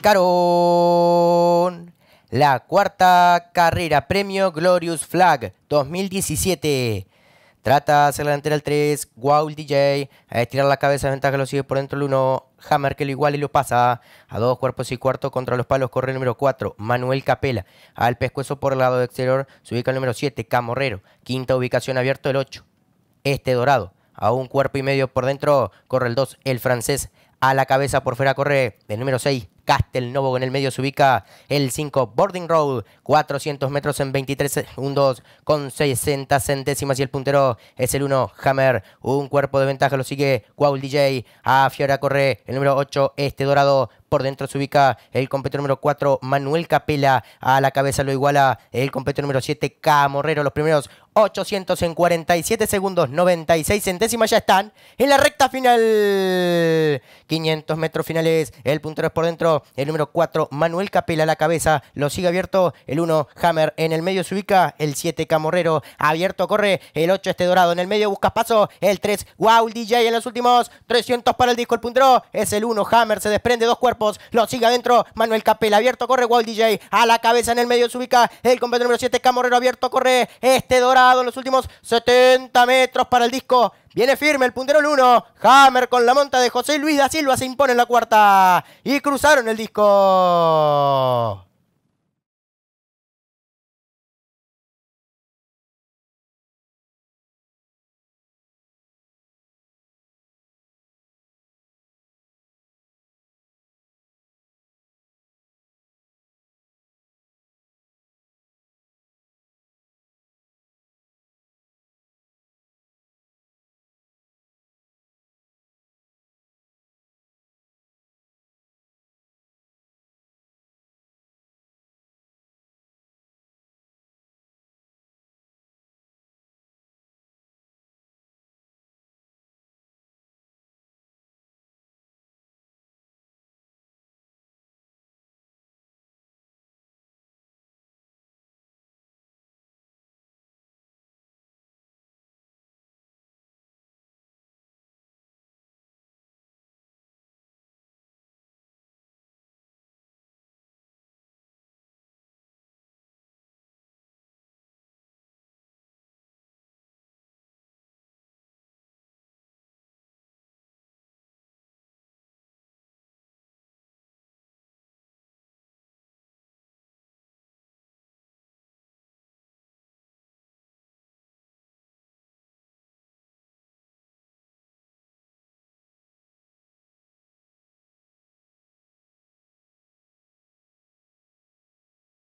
carón. La cuarta carrera, premio Glorious Flag 2017. Trata de hacer la delantera al 3, Wow DJ, a estirar la cabeza, ventaja lo sigue por dentro el 1, Hammer que lo iguala y lo pasa, a dos cuerpos y cuarto contra los palos corre el número 4, Manuel Capela, al pescuezo por el lado exterior se ubica el número 7, Camorrero, quinta ubicación abierto el 8, Este Dorado, a un cuerpo y medio por dentro, corre el 2, el francés a la cabeza por fuera corre el número 6, Novo. en el medio se ubica el 5, Boarding Road, 400 metros en 23 segundos con 60 centésimas y el puntero es el 1, Hammer, un cuerpo de ventaja lo sigue Quaul DJ, a Fiora corre el número 8, este dorado por dentro se ubica el competidor número 4, Manuel Capela. A la cabeza lo iguala el competidor número 7, Camorrero. Los primeros 800 en 47 segundos, 96 centésimas ya están en la recta final. 500 metros finales, el puntero es por dentro, el número 4, Manuel Capela a la cabeza, lo sigue abierto, el 1, Hammer, en el medio se ubica el 7, Camorrero, abierto corre, el 8, este dorado, en el medio busca paso, el 3, Wow, DJ en los últimos 300 para el disco, el puntero es el 1, Hammer, se desprende dos cuerpos lo sigue adentro, Manuel Capel, abierto, corre Wild DJ, a la cabeza en el medio se ubica el competidor número 7, Camorrero, abierto, corre este dorado en los últimos 70 metros para el disco. Viene firme el puntero el 1. Hammer con la monta de José Luis da Silva se impone en la cuarta. Y cruzaron el disco.